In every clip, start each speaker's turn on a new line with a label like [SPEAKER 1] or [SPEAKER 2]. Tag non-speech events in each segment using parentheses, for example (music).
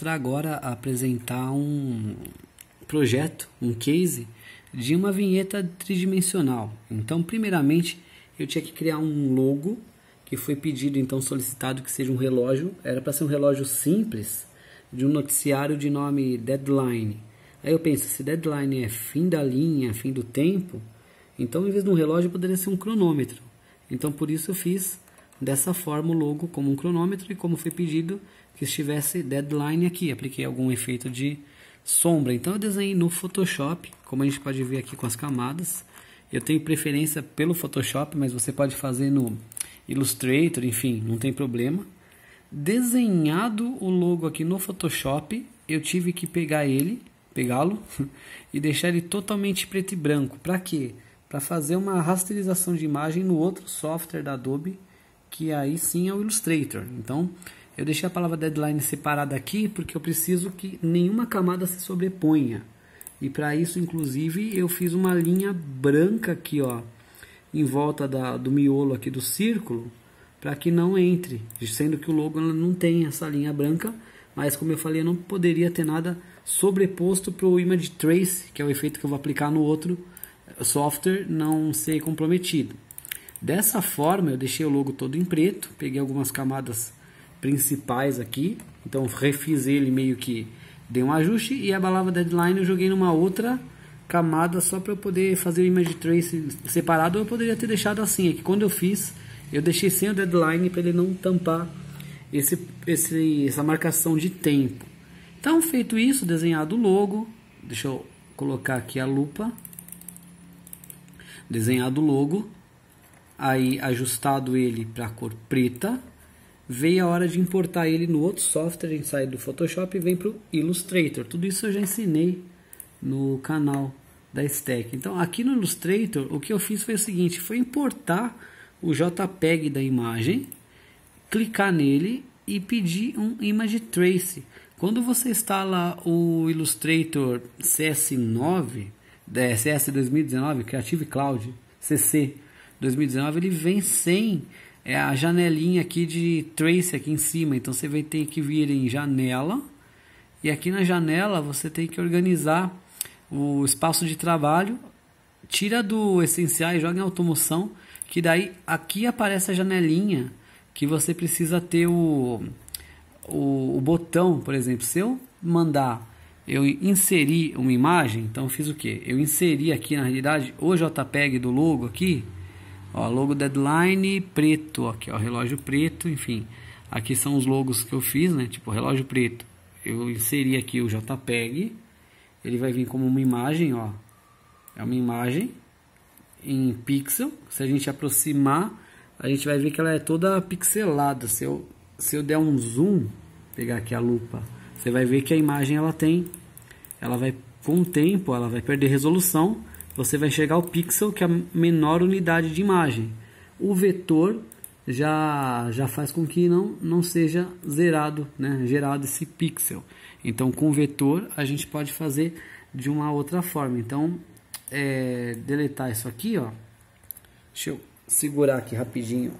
[SPEAKER 1] mostrar agora, apresentar um projeto, um case de uma vinheta tridimensional. Então, primeiramente, eu tinha que criar um logo que foi pedido, então solicitado que seja um relógio. Era para ser um relógio simples de um noticiário de nome Deadline. Aí eu penso, se Deadline é fim da linha, fim do tempo, então em vez de um relógio poderia ser um cronômetro. Então por isso eu fiz dessa forma o logo como um cronômetro e como foi pedido que estivesse deadline aqui. Apliquei algum efeito de sombra. Então eu desenhei no Photoshop, como a gente pode ver aqui com as camadas. Eu tenho preferência pelo Photoshop, mas você pode fazer no Illustrator, enfim, não tem problema. Desenhado o logo aqui no Photoshop, eu tive que pegar ele, pegá-lo (laughs) e deixar ele totalmente preto e branco. Para quê? Para fazer uma rasterização de imagem no outro software da Adobe, que aí sim é o Illustrator. Então, eu deixei a palavra deadline separada aqui porque eu preciso que nenhuma camada se sobreponha. E para isso, inclusive, eu fiz uma linha branca aqui, ó, em volta da, do miolo aqui do círculo, para que não entre, sendo que o logo não tem essa linha branca, mas como eu falei, eu não poderia ter nada sobreposto para o Image Trace, que é o efeito que eu vou aplicar no outro eh, software, não ser comprometido. Dessa forma, eu deixei o logo todo em preto, peguei algumas camadas principais aqui. Então refiz ele meio que dei um ajuste e a palavra deadline eu joguei numa outra camada só para eu poder fazer o image trace separado. Eu poderia ter deixado assim, é que quando eu fiz, eu deixei sem o deadline para ele não tampar esse, esse, essa marcação de tempo. Então, feito isso, desenhado o logo, deixa eu colocar aqui a lupa, desenhado o logo, aí ajustado ele para a cor preta, veio a hora de importar ele no outro software, a gente sai do Photoshop e vem para o Illustrator. Tudo isso eu já ensinei no canal da Stack. Então, aqui no Illustrator, o que eu fiz foi o seguinte, foi importar o JPEG da imagem, clicar nele e pedir um Image Trace. Quando você instala o Illustrator CS9, CS 2019, Creative Cloud, CC 2019, ele vem sem é a janelinha aqui de trace aqui em cima. Então você vai ter que vir em janela e aqui na janela você tem que organizar o espaço de trabalho. Tira do essencial e joga em automoção, que daí aqui aparece a janelinha que você precisa ter o, o, o botão, por exemplo. Se eu mandar eu inserir uma imagem, então eu fiz o que? Eu inseri aqui na realidade o JPEG do logo aqui, Ó, logo deadline preto, aqui, ó, relógio preto, enfim. Aqui são os logos que eu fiz, né? Tipo, relógio preto. Eu inseri aqui o JPEG. Ele vai vir como uma imagem, ó. É uma imagem em pixel. Se a gente aproximar, a gente vai ver que ela é toda pixelada. Se eu, se eu der um zoom, pegar aqui a lupa, você vai ver que a imagem ela tem, ela vai com o tempo, ela vai perder resolução você vai enxergar o pixel, que é a menor unidade de imagem. O vetor já, já faz com que não, não seja zerado, né? gerado esse pixel. Então, com o vetor, a gente pode fazer de uma outra forma. Então, é, deletar isso aqui, ó. Deixa eu segurar aqui rapidinho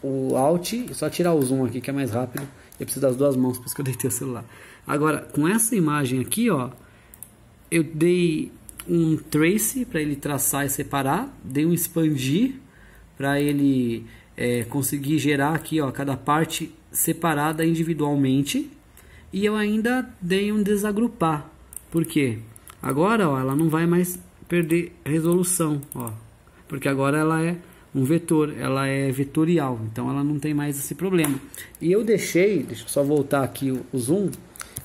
[SPEAKER 1] o Alt, só tirar o zoom aqui que é mais rápido. Eu preciso das duas mãos, por isso que eu deitei o celular. Agora, com essa imagem aqui, ó, eu dei um trace para ele traçar e separar, dei um expandir para ele é, conseguir gerar aqui ó, cada parte separada individualmente e eu ainda dei um desagrupar, porque agora ó, ela não vai mais perder resolução, ó, porque agora ela é um vetor, ela é vetorial, então ela não tem mais esse problema. E eu deixei, deixa eu só voltar aqui o, o zoom,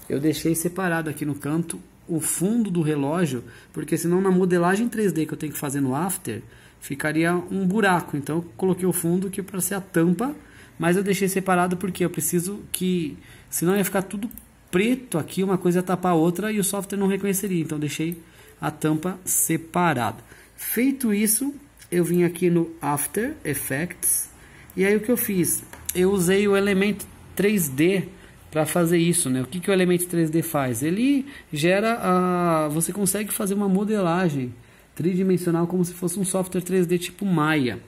[SPEAKER 1] eu deixei separado aqui no canto o fundo do relógio, porque senão na modelagem 3D que eu tenho que fazer no after, ficaria um buraco. Então eu coloquei o fundo que é para ser a tampa, mas eu deixei separado porque eu preciso que senão ia ficar tudo preto aqui, uma coisa ia tapar a outra e o software não reconheceria. Então deixei a tampa separada. Feito isso, eu vim aqui no After Effects e aí o que eu fiz? Eu usei o elemento 3D para fazer isso, né? O que, que o Element 3D faz? Ele gera a, você consegue fazer uma modelagem tridimensional como se fosse um software 3D tipo Maya.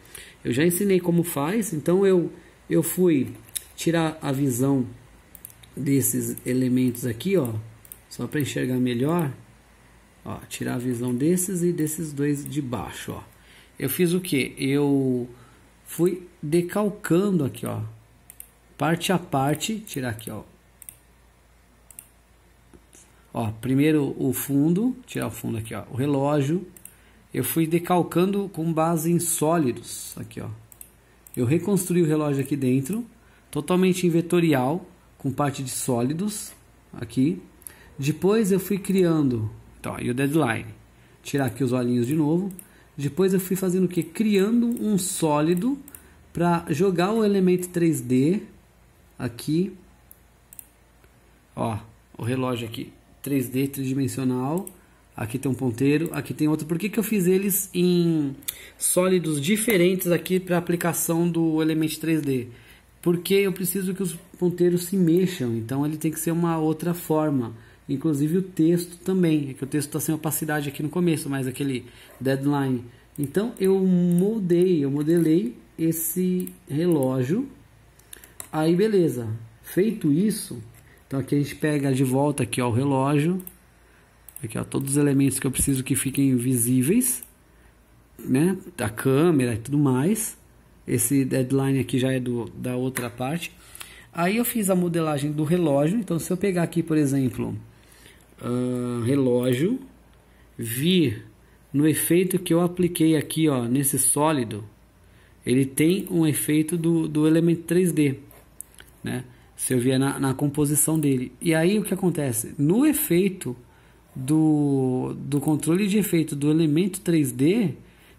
[SPEAKER 1] Eu já ensinei como faz, então eu eu fui tirar a visão desses elementos aqui, ó, só para enxergar melhor. Ó, tirar a visão desses e desses dois de baixo, ó. Eu fiz o que? Eu fui decalcando aqui, ó, parte a parte, tirar aqui, ó, Ó, primeiro o fundo, tirar o fundo aqui, ó, o relógio. Eu fui decalcando com base em sólidos, aqui, ó. Eu reconstruí o relógio aqui dentro, totalmente em vetorial, com parte de sólidos, aqui. Depois eu fui criando, então, ó, e o deadline. Tirar aqui os olhinhos de novo. Depois eu fui fazendo o que? Criando um sólido para jogar o elemento 3D aqui. Ó, o relógio aqui. 3D, tridimensional. Aqui tem um ponteiro, aqui tem outro. Por que, que eu fiz eles em sólidos diferentes aqui para aplicação do elemento 3D? Porque eu preciso que os ponteiros se mexam, então ele tem que ser uma outra forma. Inclusive o texto também, é que o texto está sem opacidade aqui no começo, mas aquele deadline. Então eu moldei, eu modelei esse relógio. Aí beleza. Feito isso, então aqui a gente pega de volta aqui ó, o relógio, aqui ó, todos os elementos que eu preciso que fiquem visíveis, né? A câmera e tudo mais. Esse deadline aqui já é do, da outra parte. Aí eu fiz a modelagem do relógio. Então se eu pegar aqui, por exemplo, uh, relógio, vir no efeito que eu apliquei aqui, ó, nesse sólido, ele tem um efeito do, do elemento 3D, né? se eu na, na composição dele. E aí o que acontece? No efeito do, do controle de efeito do elemento 3D,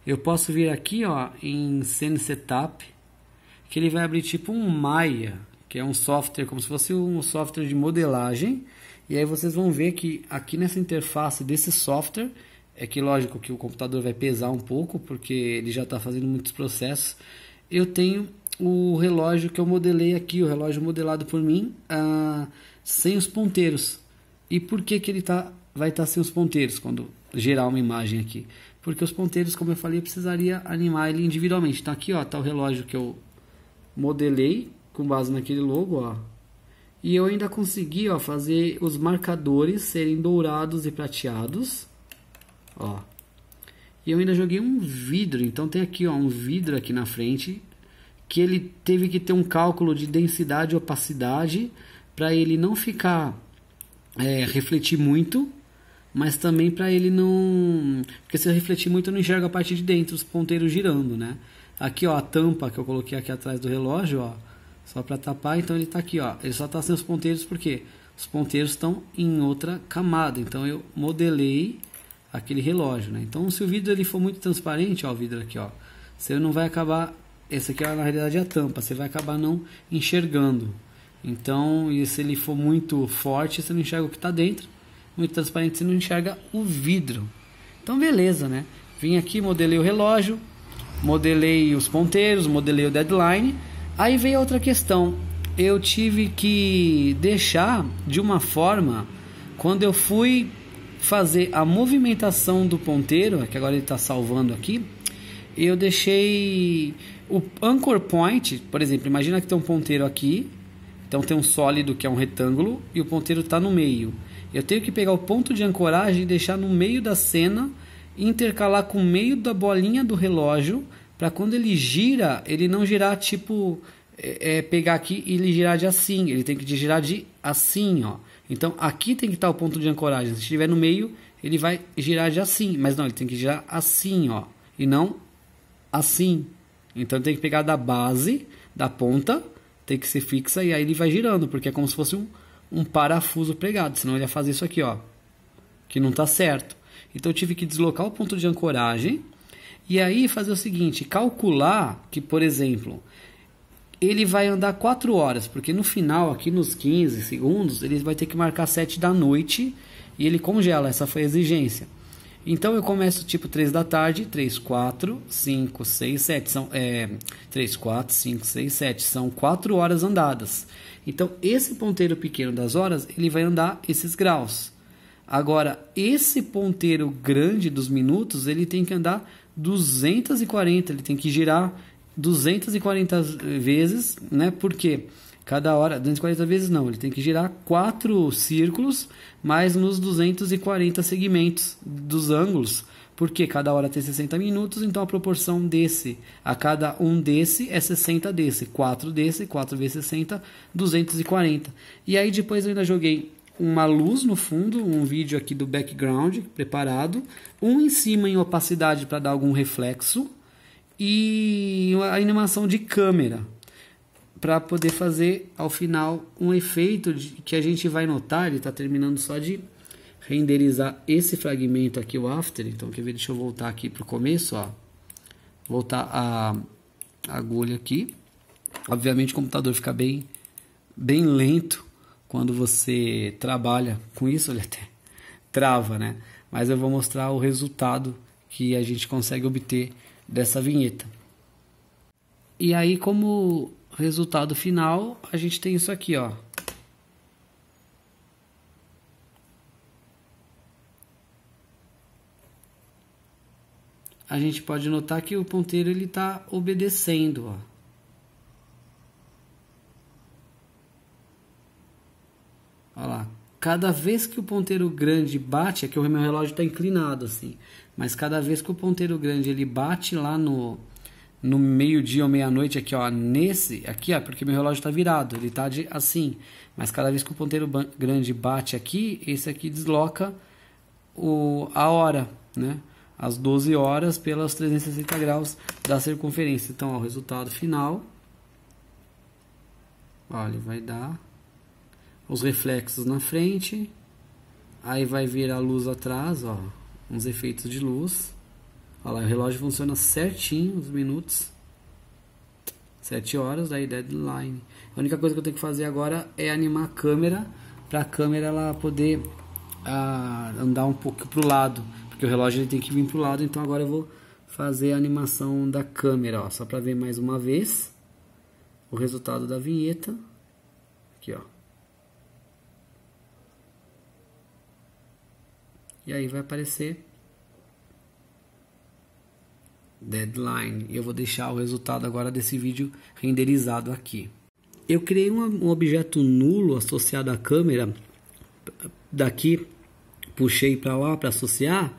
[SPEAKER 1] eu posso vir aqui ó, em Scene Setup, que ele vai abrir tipo um Maya, que é um software, como se fosse um software de modelagem. E aí vocês vão ver que aqui nessa interface desse software, é que lógico que o computador vai pesar um pouco, porque ele já está fazendo muitos processos, eu tenho o relógio que eu modelei aqui, o relógio modelado por mim, ah, sem os ponteiros. E por que, que ele tá, vai estar tá sem os ponteiros quando gerar uma imagem aqui? Porque os ponteiros, como eu falei, eu precisaria animar ele individualmente. Então aqui ó, tá o relógio que eu modelei com base naquele logo, ó. E eu ainda consegui ó, fazer os marcadores serem dourados e prateados. Ó. E eu ainda joguei um vidro, então tem aqui ó, um vidro aqui na frente que ele teve que ter um cálculo de densidade e opacidade para ele não ficar é, refletir muito, mas também para ele não. Porque se eu refletir muito, eu não enxergo a parte de dentro, os ponteiros girando, né? Aqui, ó, a tampa que eu coloquei aqui atrás do relógio, ó, só para tapar, então ele está aqui, ó. Ele só está sem os ponteiros porque os ponteiros estão em outra camada. Então eu modelei aquele relógio, né? Então se o vidro ele for muito transparente, ó, o vidro aqui, ó, você não vai acabar esse aqui é na realidade é a tampa, você vai acabar não enxergando. Então, e se ele for muito forte, você não enxerga o que está dentro. Muito transparente, você não enxerga o vidro. Então, beleza, né? Vim aqui, modelei o relógio, modelei os ponteiros, modelei o deadline. Aí veio outra questão. Eu tive que deixar de uma forma quando eu fui fazer a movimentação do ponteiro, é que agora ele está salvando aqui, eu deixei o anchor point, por exemplo, imagina que tem um ponteiro aqui, então tem um sólido que é um retângulo e o ponteiro está no meio. Eu tenho que pegar o ponto de ancoragem e deixar no meio da cena, intercalar com o meio da bolinha do relógio, para quando ele gira, ele não girar tipo é, é, pegar aqui e ele girar de assim, ele tem que girar de assim, ó. Então aqui tem que estar tá o ponto de ancoragem. Se estiver no meio, ele vai girar de assim, mas não, ele tem que girar assim, ó, e não assim. Então tem que pegar da base, da ponta, tem que ser fixa e aí ele vai girando, porque é como se fosse um, um parafuso pregado, senão ele ia fazer isso aqui, ó, que não está certo. Então eu tive que deslocar o ponto de ancoragem e aí fazer o seguinte, calcular que, por exemplo, ele vai andar 4 horas, porque no final, aqui nos 15 segundos, ele vai ter que marcar 7 da noite e ele congela, essa foi a exigência. Então eu começo tipo 3 da tarde, 3, 4, 5, 6, 7. São, é, 3, 4, 5, 6, 7. São 4 horas andadas. Então esse ponteiro pequeno das horas, ele vai andar esses graus. Agora, esse ponteiro grande dos minutos, ele tem que andar 240, ele tem que girar 240 vezes, né? Por quê? Porque Cada hora, 240 vezes não, ele tem que girar quatro círculos, mais nos 240 segmentos dos ângulos, porque cada hora tem 60 minutos, então a proporção desse a cada um desse é 60 desse, 4 desse, 4 vezes 60, 240. E aí depois eu ainda joguei uma luz no fundo, um vídeo aqui do background preparado, um em cima em opacidade para dar algum reflexo e a animação de câmera para poder fazer ao final um efeito de, que a gente vai notar, ele está terminando só de renderizar esse fragmento aqui, o after, então quer ver, deixa eu voltar aqui para o começo, ó. voltar a agulha aqui, obviamente o computador fica bem, bem lento quando você trabalha com isso, ele até trava, né? Mas eu vou mostrar o resultado que a gente consegue obter dessa vinheta. E aí, como resultado final, a gente tem isso aqui, ó. A gente pode notar que o ponteiro ele está obedecendo, ó. Olha lá, cada vez que o ponteiro grande bate, é que o meu relógio está inclinado assim, mas cada vez que o ponteiro grande ele bate lá no, no meio-dia ou meia-noite aqui, ó, nesse aqui, ó, porque meu relógio está virado, ele está de assim. Mas cada vez que o ponteiro grande bate aqui, esse aqui desloca o, a hora, né? As 12 horas pelas 360 graus da circunferência. Então, ó, o resultado final. Olha, vai dar os reflexos na frente. Aí vai vir a luz atrás, ó, uns efeitos de luz Olha lá, o relógio funciona certinho, os minutos. 7 horas, daí deadline. A única coisa que eu tenho que fazer agora é animar a câmera, para a câmera ela poder ah, andar um pouco pro lado, porque o relógio ele tem que vir pro lado, então agora eu vou fazer a animação da câmera, ó, só para ver mais uma vez o resultado da vinheta. Aqui, ó. E aí vai aparecer deadline. Eu vou deixar o resultado agora desse vídeo renderizado aqui. Eu criei um, um objeto nulo associado à câmera. Daqui puxei para lá para associar,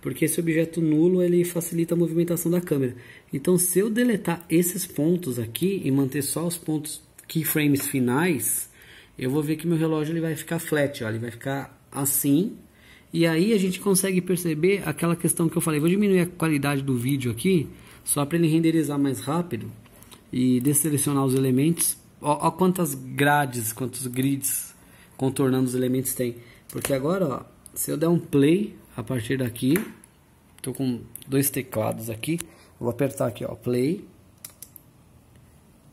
[SPEAKER 1] porque esse objeto nulo ele facilita a movimentação da câmera. Então, se eu deletar esses pontos aqui e manter só os pontos keyframes finais, eu vou ver que meu relógio ele vai ficar flat, ó, ele vai ficar assim e aí a gente consegue perceber aquela questão que eu falei. Vou diminuir a qualidade do vídeo aqui, só para ele renderizar mais rápido e desselecionar os elementos. Olha quantas grades, quantos grids contornando os elementos tem. Porque agora, ó, se eu der um play a partir daqui, estou com dois teclados aqui, vou apertar aqui, ó, play.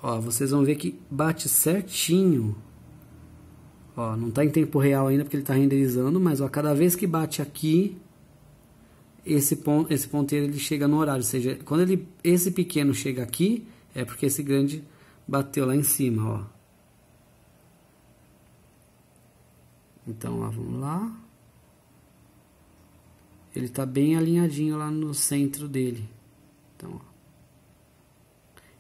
[SPEAKER 1] Ó, vocês vão ver que bate certinho Ó, não está em tempo real ainda porque ele está renderizando, mas ó, cada vez que bate aqui, esse, ponto, esse ponteiro ele chega no horário. Ou seja, quando ele, esse pequeno chega aqui, é porque esse grande bateu lá em cima. Ó. Então, ó, vamos lá. Ele está bem alinhadinho lá no centro dele. Então, ó.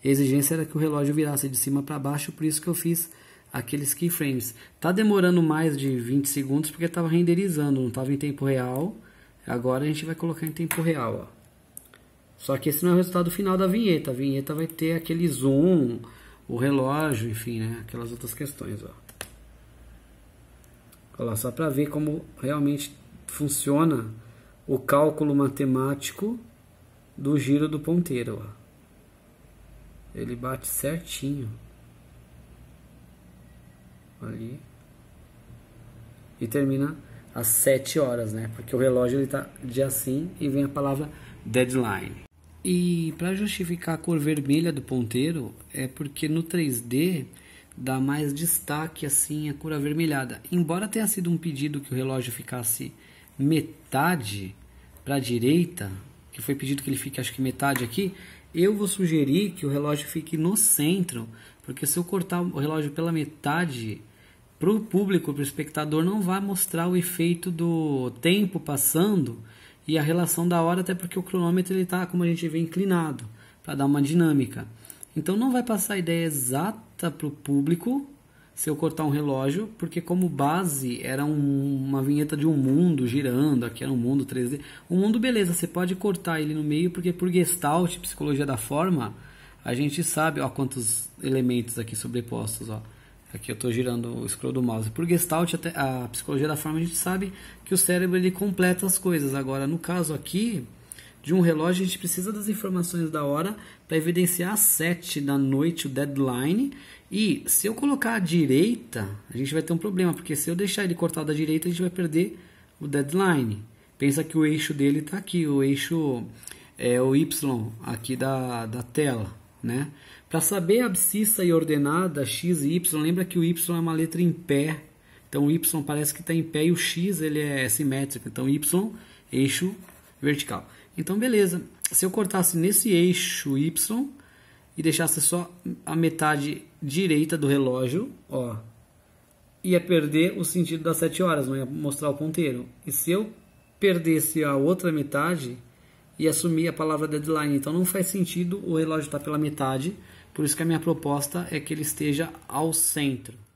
[SPEAKER 1] A exigência era que o relógio virasse de cima para baixo, por isso que eu fiz aqueles keyframes. Tá demorando mais de 20 segundos porque estava renderizando, não estava em tempo real. Agora a gente vai colocar em tempo real, ó. Só que esse não é o resultado final da vinheta. A vinheta vai ter aquele zoom, o relógio, enfim, né? Aquelas outras questões, ó. Olha lá, só para ver como realmente funciona o cálculo matemático do giro do ponteiro, ó. Ele bate certinho ali e termina às 7 horas, né? Porque o relógio ele tá de assim e vem a palavra deadline. E para justificar a cor vermelha do ponteiro é porque no 3D dá mais destaque assim a cor avermelhada. Embora tenha sido um pedido que o relógio ficasse metade para a direita, que foi pedido que ele fique acho que metade aqui, eu vou sugerir que o relógio fique no centro porque se eu cortar o relógio pela metade, para o público, para o espectador, não vai mostrar o efeito do tempo passando e a relação da hora, até porque o cronômetro ele está, como a gente vê, inclinado para dar uma dinâmica. Então não vai passar a ideia exata para o público se eu cortar um relógio, porque como base era um, uma vinheta de um mundo girando, aqui era um mundo 3D. O um mundo, beleza, você pode cortar ele no meio, porque por Gestalt, Psicologia da Forma, a gente sabe ó, quantos elementos aqui sobrepostos. Ó. Aqui eu estou girando o scroll do mouse. Por Gestalt, a psicologia da forma, a gente sabe que o cérebro ele completa as coisas. Agora, no caso aqui, de um relógio, a gente precisa das informações da hora para evidenciar as 7 da noite o deadline. E se eu colocar à direita, a gente vai ter um problema, porque se eu deixar ele cortado à direita, a gente vai perder o deadline. Pensa que o eixo dele está aqui, o eixo é o Y aqui da, da tela. Né? Para saber abscissa e ordenada x e y, lembra que o y é uma letra em pé. Então o y parece que está em pé e o x ele é simétrico. Então y eixo vertical. Então beleza. Se eu cortasse nesse eixo y e deixasse só a metade direita do relógio, ó, ia perder o sentido das 7 horas, não ia mostrar o ponteiro. E se eu perdesse a outra metade, e assumir a palavra deadline. Então não faz sentido o relógio estar pela metade, por isso que a minha proposta é que ele esteja ao centro.